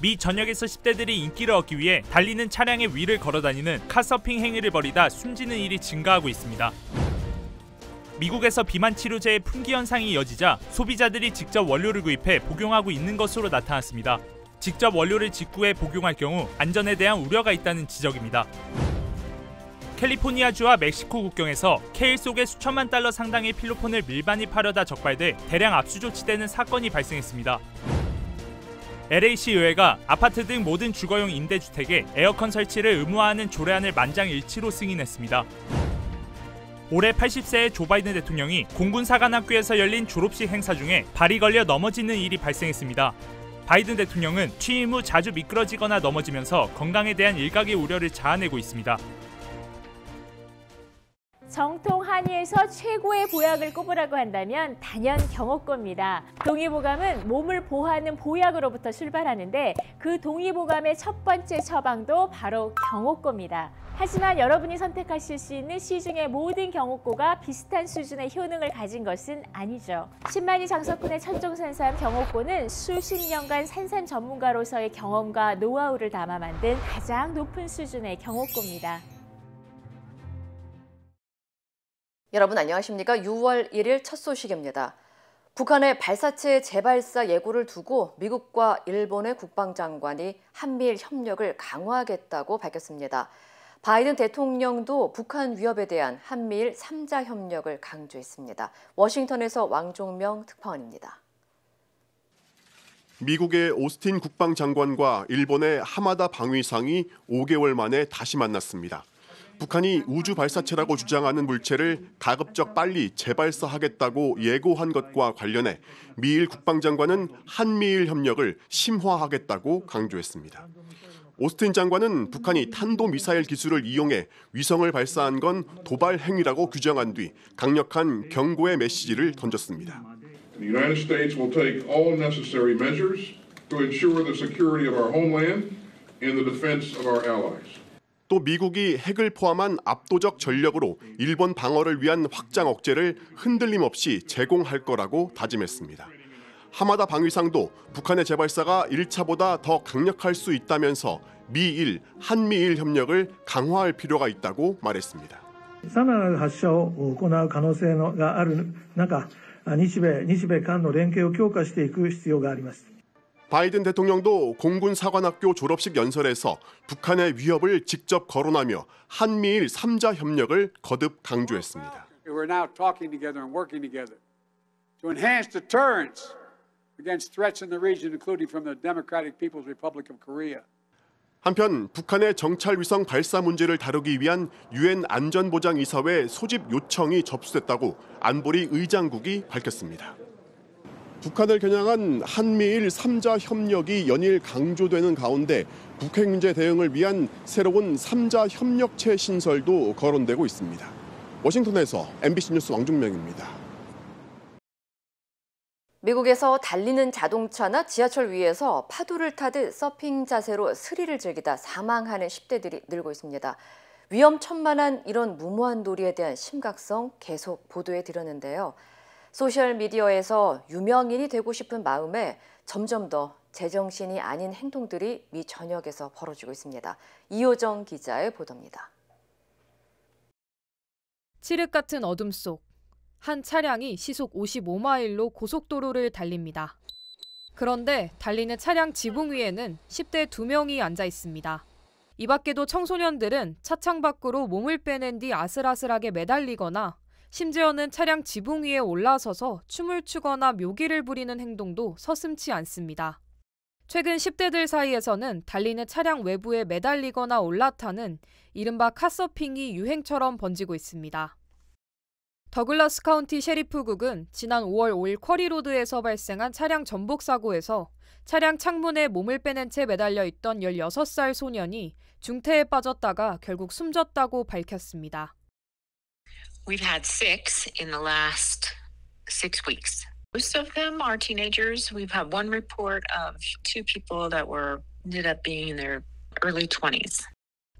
미 전역에서 10대들이 인기를 얻기 위해 달리는 차량의 위를 걸어다니는 카서핑 행위를 벌이다 숨지는 일이 증가하고 있습니다. 미국에서 비만 치료제의 품귀 현상이 이어지자 소비자들이 직접 원료를 구입해 복용하고 있는 것으로 나타났습니다. 직접 원료를 직구해 복용할 경우 안전에 대한 우려가 있다는 지적입니다. 캘리포니아주와 멕시코 국경에서 케일 속에 수천만 달러 상당의 필로폰을 밀반입 하려다 적발돼 대량 압수 조치되는 사건이 발생했습니다. l a c 의회가 아파트 등 모든 주거용 임대주택에 에어컨 설치를 의무화하는 조례안을 만장일치로 승인했습니다. 올해 80세의 조 바이든 대통령이 공군 사관학교에서 열린 졸업식 행사 중에 발이 걸려 넘어지는 일이 발생했습니다. 바이든 대통령은 취임 후 자주 미끄러지거나 넘어지면서 건강에 대한 일각의 우려를 자아내고 있습니다. 정통 한의에서 최고의 보약을 꼽으라고 한다면 단연 경호권입니다 동의보감은 몸을 보호하는 보약으로부터 출발하는데 그 동의보감의 첫 번째 처방도 바로 경호권입니다 하지만 여러분이 선택하실 수 있는 시중의 모든 경호고가 비슷한 수준의 효능을 가진 것은 아니죠. 1 0만이 장석훈의 천종산삼 경호고는 수십 년간 산삼 전문가로서의 경험과 노하우를 담아 만든 가장 높은 수준의 경호고입니다 여러분 안녕하십니까? 6월 1일 첫 소식입니다. 북한의 발사체 재발사 예고를 두고 미국과 일본의 국방장관이 한미일 협력을 강화하겠다고 밝혔습니다. 바이든 대통령도 북한 위협에 대한 한미일 3자 협력을 강조했습니다. 워싱턴에서 왕종명 특파원입니다. 미국의 오스틴 국방장관과 일본의 하마다 방위상이 5개월 만에 다시 만났습니다. 북한이 우주 발사체라고 주장하는 물체를 가급적 빨리 재발사하겠다고 예고한 것과 관련해 미일 국방장관은 한미일 협력을 심화하겠다고 강조했습니다. 오스틴 장관은 북한이 탄도미사일 기술을 이용해 위성을 발사한 건 도발 행위라고 규정한 뒤 강력한 경고의 메시지를 던졌습니다. 또 미국이 핵을 포함한 압도적 전력으로 일본 방어를 위한 확장 억제를 흔들림 없이 제공할 거라고 다짐했습니다. 하마다 방위상도 북한의 재발사가 1차보다 더 강력할 수 있다면서 미일 한미일 협력을 강화할 필요가 있다고 말했습니다. さらなる発射を行う可能性がある中、日米、日米間の連携を強化していく必要があります。 바이든 대통령도 공군 사관학교 졸업식 연설에서 북한의 위협을 직접 거론하며 한미일 3자 협력을 거듭 강조했습니다. We're now talking together and working together to enhance deterrence against threats in the region, including from the Democratic People's Republic of Korea. 한편 북한의 정찰 위성 발사 문제를 다루기 위한 유엔 안전보장이사회 소집 요청이 접수됐다고 안보리 의장국이 밝혔습니다. 북한을 겨냥한 한미일 3자 협력이 연일 강조되는 가운데 북핵 문제 대응을 위한 새로운 3자 협력체 신설도 거론되고 있습니다. 워싱턴에서 MBC 뉴스 왕중명입니다. 미국에서 달리는 자동차나 지하철 위에서 파도를 타듯 서핑 자세로 스릴을 즐기다 사망하는 10대들이 늘고 있습니다. 위험천만한 이런 무모한 놀이에 대한 심각성 계속 보도에 드렸는데요. 소셜미디어에서 유명인이 되고 싶은 마음에 점점 더 제정신이 아닌 행동들이 미 전역에서 벌어지고 있습니다. 이호정 기자의 보도입니다. 칠흑 같은 어둠 속한 차량이 시속 55마일로 고속도로를 달립니다. 그런데 달리는 차량 지붕 위에는 10대 2명이 앉아 있습니다. 이 밖에도 청소년들은 차창 밖으로 몸을 빼낸 뒤 아슬아슬하게 매달리거나 심지어는 차량 지붕 위에 올라서서 춤을 추거나 묘기를 부리는 행동도 서슴치 않습니다. 최근 10대들 사이에서는 달리는 차량 외부에 매달리거나 올라타는 이른바 카서핑이 유행처럼 번지고 있습니다. 더글라스 카운티 셰리프국은 지난 5월 5일 쿼리로드에서 발생한 차량 전복 사고에서 차량 창문에 몸을 빼낸 채 매달려 있던 16살 소년이 중태에 빠졌다가 결국 숨졌다고 밝혔습니다. We've had six in the last six weeks. Most of them are teenagers. We've had one report of two people that were ended up being in their early 20s.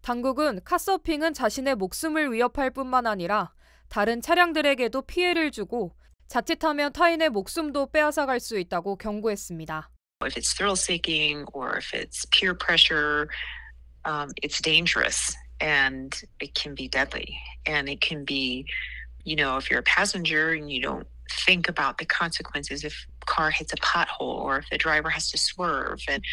당국은 카서핑은 자신의 목숨을 위협할 뿐만 아니라 다른 차량들에게도 피해를 주고 자칫하면 타인의 목숨도 빼앗아갈 수 있다고 경고했습니다. If it's thrill seeking or if it's peer pressure, um, it's dangerous and it can be deadly. And it can be, you know, if you're a passenger and you don't think about the consequences if car hits a pothole or if the driver has to swerve and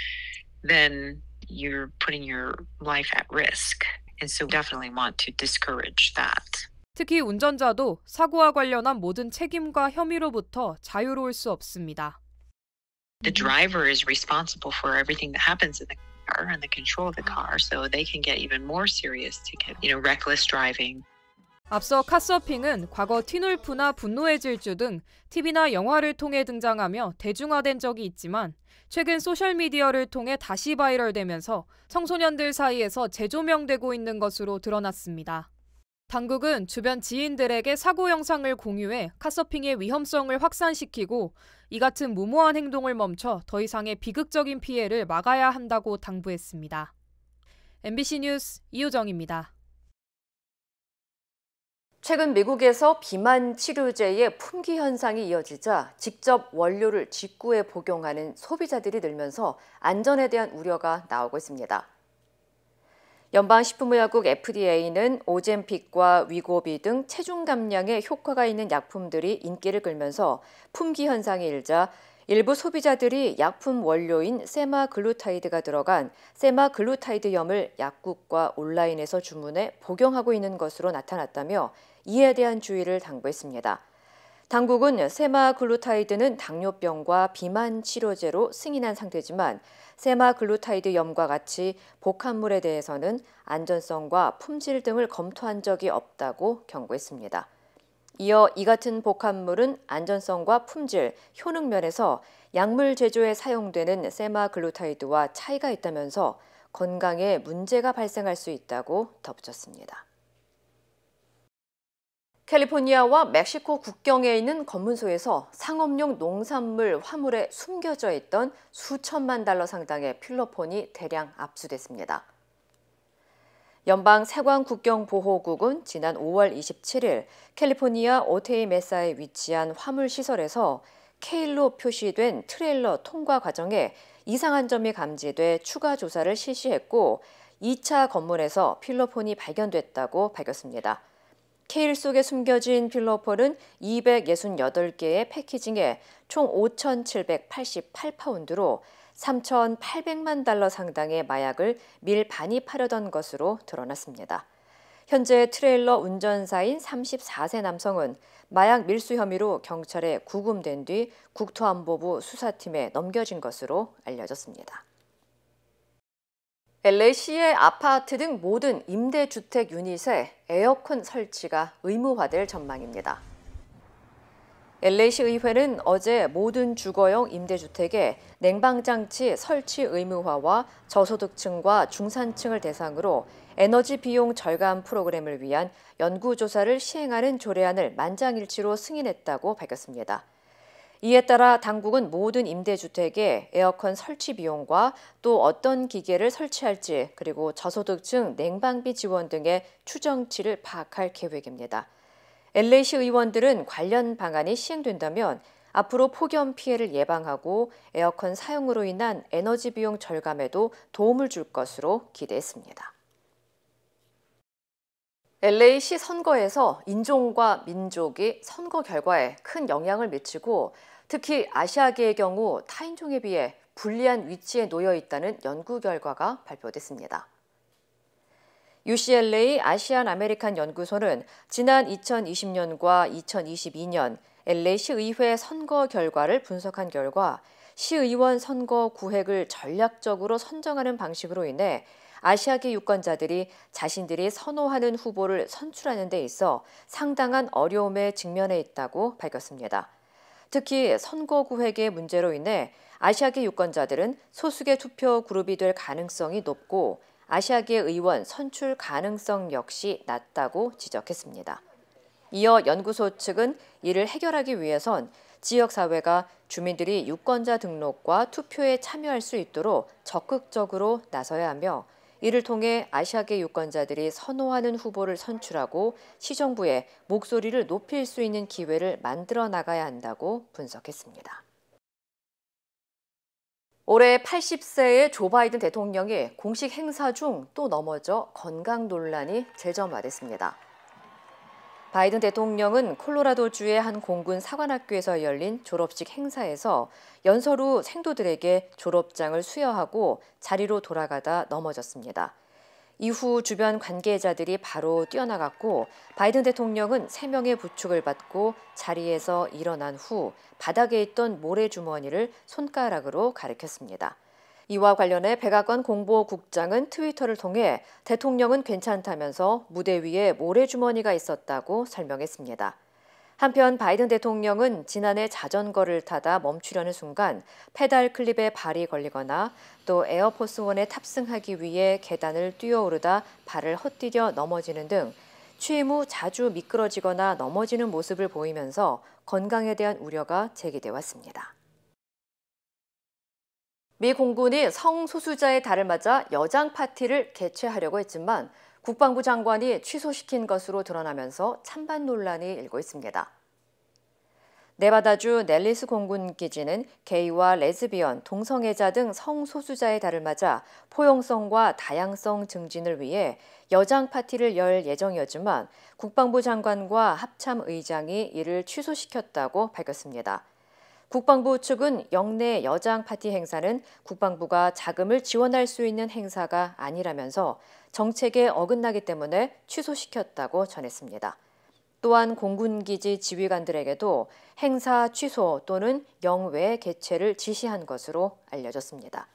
then you're putting your life at risk. And so definitely want to discourage that. 특히 운전자도 사고와 관련한 모든 책임과 혐의로부터 자유로울 수 없습니다. The driver is responsible for everything that happens in the car and the control of the car, so they can get even more serious to get, you know, reckless driving. 앞서 카서핑은 과거 티놀프나 분노의 질주 등 TV나 영화를 통해 등장하며 대중화된 적이 있지만 최근 소셜미디어를 통해 다시 바이럴되면서 청소년들 사이에서 재조명되고 있는 것으로 드러났습니다. 당국은 주변 지인들에게 사고 영상을 공유해 카서핑의 위험성을 확산시키고 이 같은 무모한 행동을 멈춰 더 이상의 비극적인 피해를 막아야 한다고 당부했습니다. MBC 뉴스 이효정입니다. 최근 미국에서 비만 치료제의 품귀 현상이 이어지자 직접 원료를 직구해 복용하는 소비자들이 늘면서 안전에 대한 우려가 나오고 있습니다. 연방식품의약국 FDA는 오젠픽과 위고비 등 체중 감량에 효과가 있는 약품들이 인기를 끌면서 품귀 현상이 일자 일부 소비자들이 약품 원료인 세마글루타이드가 들어간 세마글루타이드염을 약국과 온라인에서 주문해 복용하고 있는 것으로 나타났다며 이에 대한 주의를 당부했습니다. 당국은 세마글루타이드는 당뇨병과 비만 치료제로 승인한 상태지만 세마글루타이드 염과 같이 복합물에 대해서는 안전성과 품질 등을 검토한 적이 없다고 경고했습니다. 이어 이 같은 복합물은 안전성과 품질, 효능 면에서 약물 제조에 사용되는 세마글루타이드와 차이가 있다면서 건강에 문제가 발생할 수 있다고 덧붙였습니다. 캘리포니아와 멕시코 국경에 있는 검문소에서 상업용 농산물 화물에 숨겨져 있던 수천만 달러 상당의 필로폰이 대량 압수됐습니다. 연방 세관 국경 보호국은 지난 5월 27일 캘리포니아 오테이 메사에 위치한 화물 시설에서 케일로 표시된 트레일러 통과 과정에 이상한 점이 감지돼 추가 조사를 실시했고 2차 건물에서 필로폰이 발견됐다고 밝혔습니다. 케일 속에 숨겨진 필러폴은 268개의 패키징에 총 5,788파운드로 3,800만 달러 상당의 마약을 밀반이파려던 것으로 드러났습니다. 현재 트레일러 운전사인 34세 남성은 마약 밀수 혐의로 경찰에 구금된 뒤 국토안보부 수사팀에 넘겨진 것으로 알려졌습니다. LA시의 아파트 등 모든 임대주택 유닛에 에어컨 설치가 의무화될 전망입니다. LA시 의회는 어제 모든 주거용 임대주택에 냉방장치 설치 의무화와 저소득층과 중산층을 대상으로 에너지 비용 절감 프로그램을 위한 연구조사를 시행하는 조례안을 만장일치로 승인했다고 밝혔습니다. 이에 따라 당국은 모든 임대주택에 에어컨 설치 비용과 또 어떤 기계를 설치할지 그리고 저소득층 냉방비 지원 등의 추정치를 파악할 계획입니다. LA시 의원들은 관련 방안이 시행된다면 앞으로 폭염 피해를 예방하고 에어컨 사용으로 인한 에너지 비용 절감에도 도움을 줄 것으로 기대했습니다. LA시 선거에서 인종과 민족이 선거 결과에 큰 영향을 미치고 특히 아시아계의 경우 타인종에 비해 불리한 위치에 놓여 있다는 연구 결과가 발표됐습니다. UCLA 아시안 아메리칸 연구소는 지난 2020년과 2022년 LA시 의회 선거 결과를 분석한 결과 시의원 선거 구획을 전략적으로 선정하는 방식으로 인해 아시아계 유권자들이 자신들이 선호하는 후보를 선출하는 데 있어 상당한 어려움에 직면해 있다고 밝혔습니다. 특히 선거구획의 문제로 인해 아시아계 유권자들은 소수계 투표 그룹이 될 가능성이 높고 아시아계 의원 선출 가능성 역시 낮다고 지적했습니다. 이어 연구소 측은 이를 해결하기 위해선 지역사회가 주민들이 유권자 등록과 투표에 참여할 수 있도록 적극적으로 나서야 하며 이를 통해 아시아계 유권자들이 선호하는 후보를 선출하고 시정부의 목소리를 높일 수 있는 기회를 만들어 나가야 한다고 분석했습니다. 올해 80세의 조 바이든 대통령이 공식 행사 중 또 넘어져 건강 논란이 재점화됐습니다. 바이든 대통령은 콜로라도주의 한 공군 사관학교에서 열린 졸업식 행사에서 연설후 생도들에게 졸업장을 수여하고 자리로 돌아가다 넘어졌습니다. 이후 주변 관계자들이 바로 뛰어나갔고 바이든 대통령은 3명의 부축을 받고 자리에서 일어난 후 바닥에 있던 모래주머니를 손가락으로 가리켰습니다. 이와 관련해 백악관 공보국장은 트위터를 통해 대통령은 괜찮다면서 무대 위에 모래주머니가 있었다고 설명했습니다. 한편 바이든 대통령은 지난해 자전거를 타다 멈추려는 순간 페달 클립에 발이 걸리거나 또 에어포스1에 탑승하기 위해 계단을 뛰어오르다 발을 헛디뎌 넘어지는 등 취임 후 자주 미끄러지거나 넘어지는 모습을 보이면서 건강에 대한 우려가 제기돼 왔습니다. 미 공군이 성소수자의 달을 맞아 여장 파티를 개최하려고 했지만 국방부 장관이 취소시킨 것으로 드러나면서 찬반 논란이 일고 있습니다. 네바다주 넬리스 공군 기지는 게이와 레즈비언, 동성애자 등 성소수자의 달을 맞아 포용성과 다양성 증진을 위해 여장 파티를 열 예정이었지만 국방부 장관과 합참 의장이 이를 취소시켰다고 밝혔습니다. 국방부 측은 영내 여장 파티 행사는 국방부가 자금을 지원할 수 있는 행사가 아니라면서 정책에 어긋나기 때문에 취소시켰다고 전했습니다. 또한 공군기지 지휘관들에게도 행사 취소 또는 영외 개최를 지시한 것으로 알려졌습니다.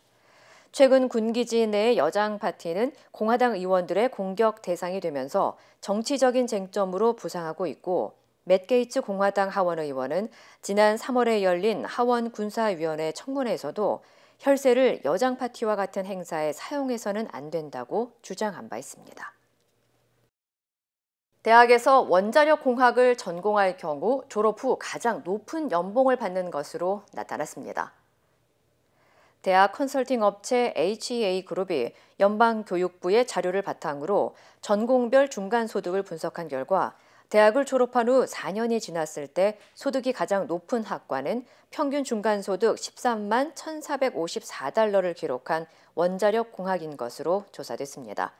최근 군기지 내 여장 파티는 공화당 의원들의 공격 대상이 되면서 정치적인 쟁점으로 부상하고 있고 맷게이츠 공화당 하원 의원은 지난 3월에 열린 하원 군사위원회 청문회에서도 혈세를 여장 파티와 같은 행사에 사용해서는 안 된다고 주장한 바 있습니다. 대학에서 원자력 공학을 전공할 경우 졸업 후 가장 높은 연봉을 받는 것으로 나타났습니다. 대학 컨설팅 업체 HEA 그룹이 연방교육부의 자료를 바탕으로 전공별 중간소득을 분석한 결과 대학을 졸업한 후 4년이 지났을 때 소득이 가장 높은 학과는 평균 중간소득 13만 1,454달러를 기록한 원자력 공학인 것으로 조사됐습니다.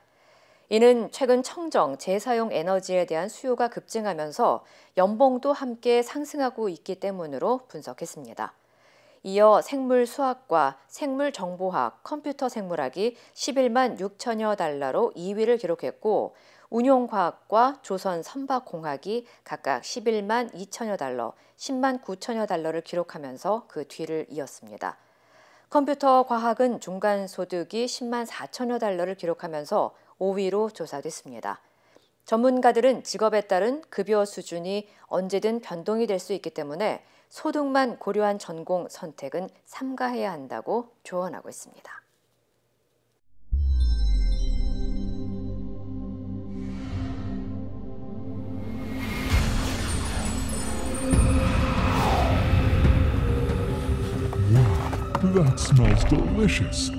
이는 최근 청정, 재사용 에너지에 대한 수요가 급증하면서 연봉도 함께 상승하고 있기 때문으로 분석했습니다. 이어 생물 수학과 생물 정보학, 컴퓨터 생물학이 11만 6천여 달러로 2위를 기록했고 운용과학과 조선 선박공학이 각각 11만 2천여 달러, 10만 9천여 달러를 기록하면서 그 뒤를 이었습니다. 컴퓨터 과학은 중간 소득이 10만 4천여 달러를 기록하면서 5위로 조사됐습니다. 전문가들은 직업에 따른 급여 수준이 언제든 변동이 될 수 있기 때문에 소득만 고려한 전공 선택은 삼가해야 한다고 조언하고 있습니다. That smells delicious.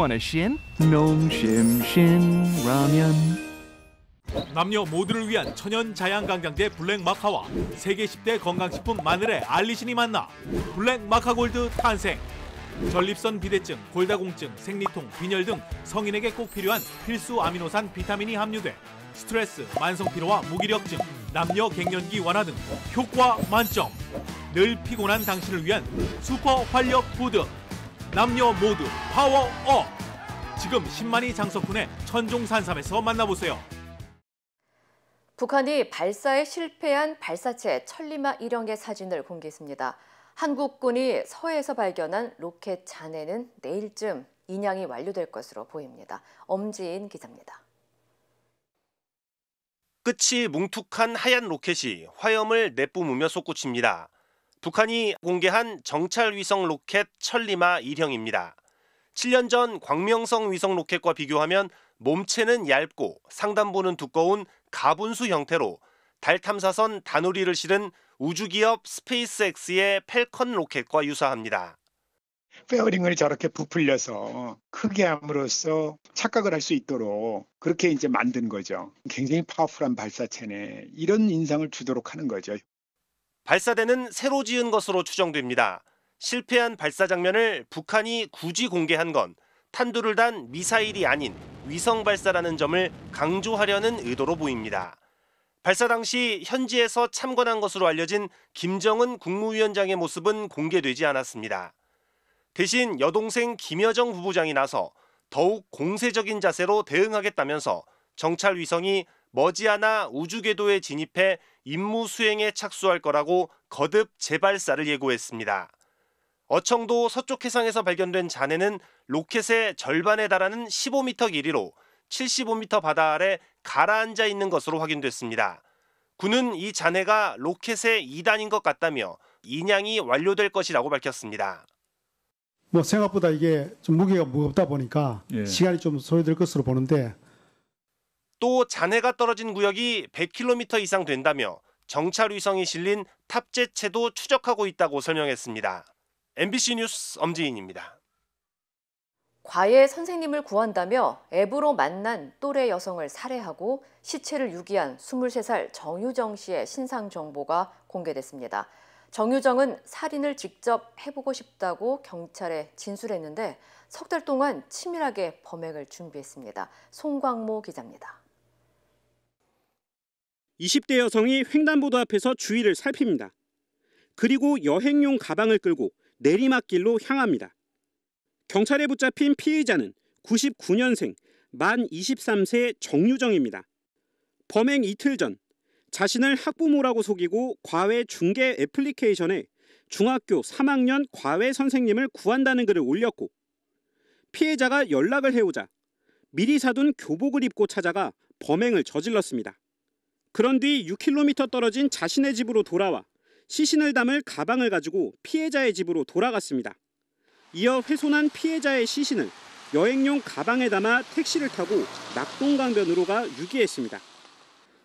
want a shin? 농심 신 라면. 남녀 모두를 위한 천연 자양강장제 블랙 마카와 세계 10대 건강식품 마늘의 알리신이 만나 블랙 마카 골드 탄생. 전립선 비대증, 골다공증, 생리통, 빈혈 등 성인에게 꼭 필요한 필수 아미노산 비타민이 함유돼 스트레스, 만성 피로와 무기력증, 남녀 갱년기 완화 등 효과 만점. 늘 피곤한 당신을 위한 슈퍼 활력 푸드. 남녀 모두 파워업! 지금 10만이 장석훈의 천종산삼에서 만나보세요. 북한이 발사에 실패한 발사체 천리마 1형의 사진을 공개했습니다. 한국군이 서해에서 발견한 로켓 잔해는 내일쯤 인양이 완료될 것으로 보입니다. 엄지인 기자입니다. 끝이 뭉툭한 하얀 로켓이 화염을 내뿜으며 솟구칩니다. 북한이 공개한 정찰 위성 로켓 천리마 1형입니다. 7년 전 광명성 위성 로켓과 비교하면 몸체는 얇고 상단부는 두꺼운 가분수 형태로 달 탐사선 다누리를 실은 우주기업 스페이스X의 펠컨 로켓과 유사합니다. 페어링을 저렇게 부풀려서 크게 함으로써 착각을 할 수 있도록 그렇게 이제 만든 거죠. 굉장히 파워풀한 발사체네. 이런 인상을 주도록 하는 거죠. 발사대는 새로 지은 것으로 추정됩니다. 실패한 발사 장면을 북한이 굳이 공개한 건 탄두를 단 미사일이 아닌 위성 발사라는 점을 강조하려는 의도로 보입니다. 발사 당시 현지에서 참관한 것으로 알려진 김정은 국무위원장의 모습은 공개되지 않았습니다. 대신 여동생 김여정 부부장이 나서 더욱 공세적인 자세로 대응하겠다면서 정찰 위성이 머지않아 우주궤도에 진입해 임무 수행에 착수할 거라고 거듭 재발사를 예고했습니다. 어청도 서쪽 해상에서 발견된 잔해는 로켓의 절반에 달하는 15m 길이로 75m 바다 아래 가라앉아 있는 것으로 확인됐습니다. 군은 이 잔해가 로켓의 2단인 것 같다며 인양이 완료될 것이라고 밝혔습니다. 뭐 생각보다 이게 좀 무게가 무겁다 보니까 예. 시간이 좀 소요될 것으로 보는데 또 잔해가 떨어진 구역이 100km 이상 된다며 정찰 위성이 실린 탑재체도 추적하고 있다고 설명했습니다. MBC 뉴스 엄지인입니다. 과외 선생님을 구한다며 앱으로 만난 또래 여성을 살해하고 시체를 유기한 23살 정유정 씨의 신상 정보가 공개됐습니다. 정유정은 살인을 직접 해보고 싶다고 경찰에 진술했는데 석달 동안 치밀하게 범행을 준비했습니다. 송광모 기자입니다. 20대 여성이 횡단보도 앞에서 주위를 살핍니다. 그리고 여행용 가방을 끌고 내리막길로 향합니다. 경찰에 붙잡힌 피의자는 99년생 만 23세 정유정입니다. 범행 이틀 전 자신을 학부모라고 속이고 과외 중개 애플리케이션에 중학교 3학년 과외 선생님을 구한다는 글을 올렸고 피해자가 연락을 해오자 미리 사둔 교복을 입고 찾아가 범행을 저질렀습니다. 그런 뒤 6km 떨어진 자신의 집으로 돌아와 시신을 담을 가방을 가지고 피해자의 집으로 돌아갔습니다. 이어 훼손한 피해자의 시신을 여행용 가방에 담아 택시를 타고 낙동강변으로 가 유기했습니다.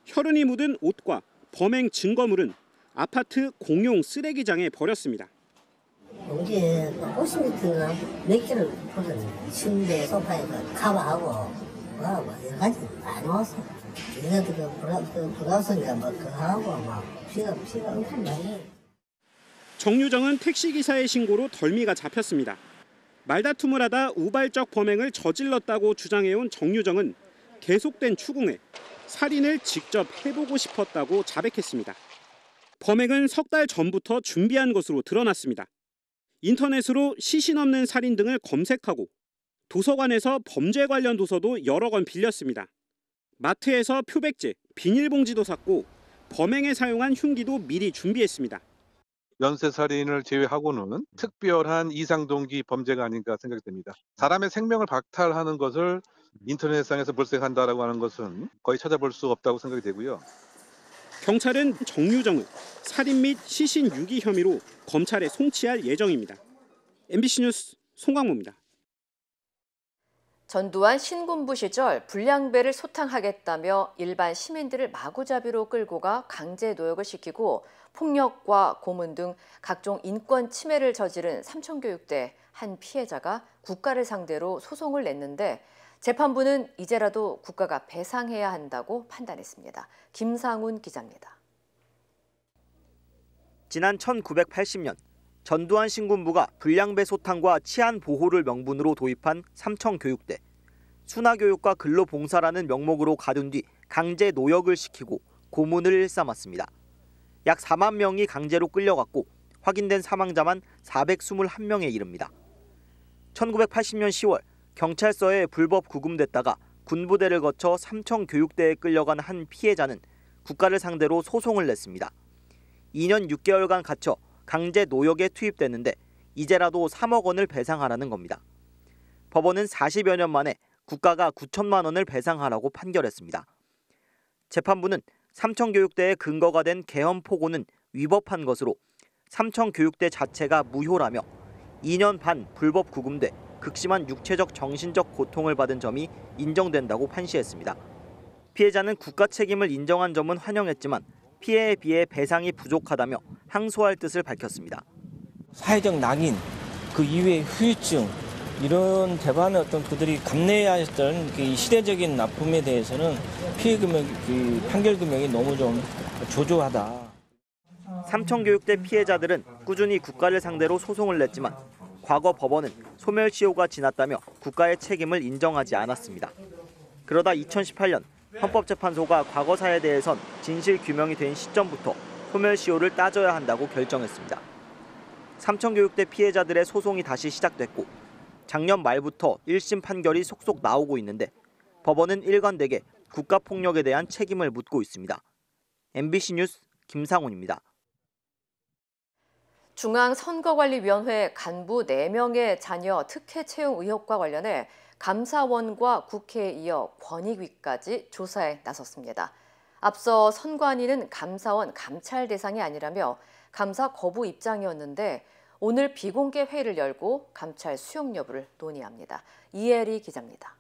혈흔이 묻은 옷과 범행 증거물은 아파트 공용 쓰레기장에 버렸습니다. 여기에 50m나 몇 개를 버렸어요. 침대, 소파에 가와하고 뭐 여러 가지 많이 왔어요. 요새 그 불합, 불합성이라 막 그하고 막 피가, 피가 엄청 많이. 정유정은 택시기사의 신고로 덜미가 잡혔습니다. 말다툼을 하다 우발적 범행을 저질렀다고 주장해온 정유정은 계속된 추궁에 살인을 직접 해보고 싶었다고 자백했습니다. 범행은 석 달 전부터 준비한 것으로 드러났습니다. 인터넷으로 시신 없는 살인 등을 검색하고 도서관에서 범죄 관련 도서도 여러 권 빌렸습니다. 마트에서 표백제, 비닐봉지도 샀고 범행에 사용한 흉기도 미리 준비했습니다. 연쇄살인을 제외하고는 특별한 이상동기 범죄가 아닌가 생각됩니다. 사람의 생명을 박탈하는 것을 인터넷상에서 불색한다라고 하는 것은 거의 찾아볼 수 없다고 생각이 되고요. 경찰은 정유정을 살인 및 시신 유기 혐의로 검찰에 송치할 예정입니다. MBC 뉴스 송광모입니다. 전두환 신군부 시절 불량배를 소탕하겠다며 일반 시민들을 마구잡이로 끌고 가 강제 노역을 시키고 폭력과 고문 등 각종 인권 침해를 저지른 삼천교육대 한 피해자가 국가를 상대로 소송을 냈는데 재판부는 이제라도 국가가 배상해야 한다고 판단했습니다. 김상훈 기자입니다. 지난 1980년 전두환 신군부가 불량배 소탕과 치안 보호를 명분으로 도입한 삼청교육대. 순화교육과 근로봉사라는 명목으로 가둔 뒤 강제 노역을 시키고 고문을 일삼았습니다. 약 4만 명이 강제로 끌려갔고 확인된 사망자만 421명에 이릅니다. 1980년 10월 경찰서에 불법 구금됐다가 군부대를 거쳐 삼청 교육대에 끌려간 한 피해자는 국가를 상대로 소송을 냈습니다. 2년 6개월간 갇혀 강제 노역에 투입됐는데 이제라도 3억 원을 배상하라는 겁니다. 법원은 40여 년 만에 국가가 9천만 원을 배상하라고 판결했습니다. 재판부는 삼청교육대의 근거가 된 개헌포고는 위법한 것으로 삼청교육대 자체가 무효라며 2년 반 불법 구금돼 극심한 육체적 정신적 고통을 받은 점이 인정된다고 판시했습니다. 피해자는 국가 책임을 인정한 점은 환영했지만 피해에 비해 배상이 부족하다며 항소할 뜻을 밝혔습니다. 사회적 낙인, 그 이후의 후유증, 이런 대반의 어떤 그들이 감내해야 했던 그 시대적인 납품에 대해서는 피해 금액, 그 판결 금액이 너무 좀 조조하다. 삼청교육대 피해자들은 꾸준히 국가를 상대로 소송을 냈지만 과거 법원은 소멸시효가 지났다며 국가의 책임을 인정하지 않았습니다. 그러다 2018년 헌법재판소가 과거사에 대해선 진실 규명이 된 시점부터 소멸시효를 따져야 한다고 결정했습니다. 삼청교육대 피해자들의 소송이 다시 시작됐고 작년 말부터 1심 판결이 속속 나오고 있는데 법원은 일관되게 국가폭력에 대한 책임을 묻고 있습니다. MBC 뉴스 김상훈입니다. 중앙선거관리위원회 간부 4명의 자녀 특혜 채용 의혹과 관련해 감사원과 국회에 이어 권익위까지 조사에 나섰습니다. 앞서 선관위는 감사원 감찰 대상이 아니라며 감사 거부 입장이었는데 오늘 비공개 회의를 열고 감찰 수용 여부를 논의합니다. 이혜리 기자입니다.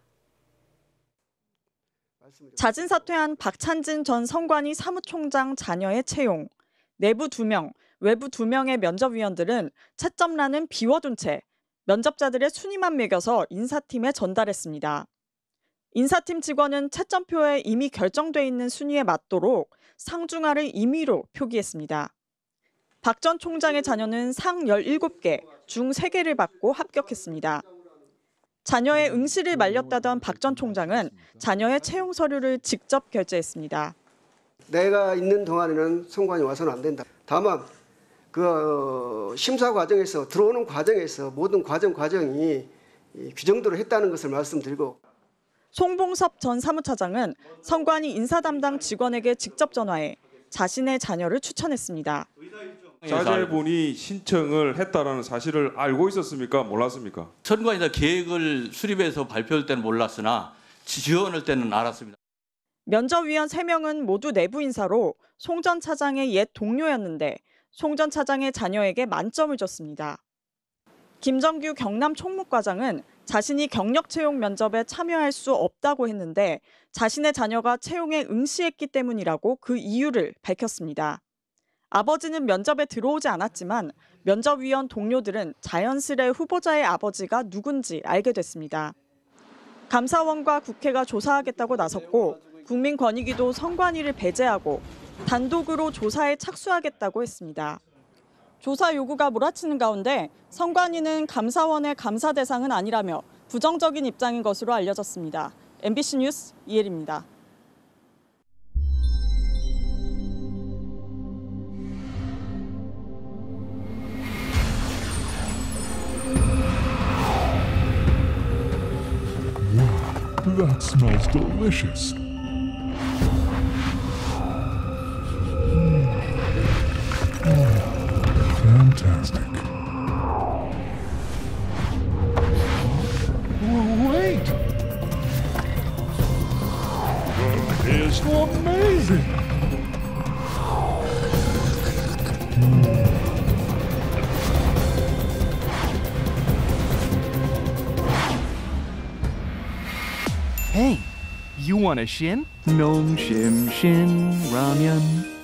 자진 사퇴한 박찬진 전선관위 사무총장 자녀의 채용, 내부 2명, 외부 2명의 면접위원들은 채점란은 비워둔 채 면접자들의 순위만 매겨서 인사팀에 전달했습니다. 인사팀 직원은 채점표에 이미 결정돼 있는 순위에 맞도록 상중하를 임의로 표기했습니다. 박전 총장의 자녀는 상 17개, 중 3개를 받고 합격했습니다. 자녀의 응시를 말렸다던 박 전 총장은 자녀의 채용 서류를 직접 결제했습니다. 내가 있는 동안에는 성관이 와서는 안 된다. 다만 그 어, 심사 과정에서 들어오는 과정에서 모든 과정 과정이 규정대로 했다는 것을 말씀드리고 송봉섭 전 사무차장은 성관이 인사 담당 직원에게 직접 전화해 자신의 자녀를 추천했습니다. 자제분이 예, 신청을 했다라는 사실을 알고 있었습니까? 몰랐습니까? 선관위가 계획을 수립해서 발표할 때는 몰랐으나 지원할 때는 알았습니다. 면접위원 3명은 모두 내부 인사로 송전 차장의 옛 동료였는데 송전 차장의 자녀에게 만점을 줬습니다. 김정규 경남 총무과장은 자신이 경력 채용 면접에 참여할 수 없다고 했는데 자신의 자녀가 채용에 응시했기 때문이라고 그 이유를 밝혔습니다. 아버지는 면접에 들어오지 않았지만 면접위원 동료들은 자연스레 후보자의 아버지가 누군지 알게 됐습니다. 감사원과 국회가 조사하겠다고 나섰고 국민권익위도 선관위를 배제하고 단독으로 조사에 착수하겠다고 했습니다. 조사 요구가 몰아치는 가운데 선관위는 감사원의 감사 대상은 아니라며 부정적인 입장인 것으로 알려졌습니다. MBC 뉴스 이혜리입니다. That smells delicious. Hey, you want a shin? Nom shim shin ramyun.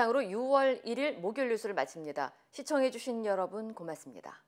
이상으로 6월 1일 목요일 뉴스를 마칩니다. 시청해주신 여러분 고맙습니다.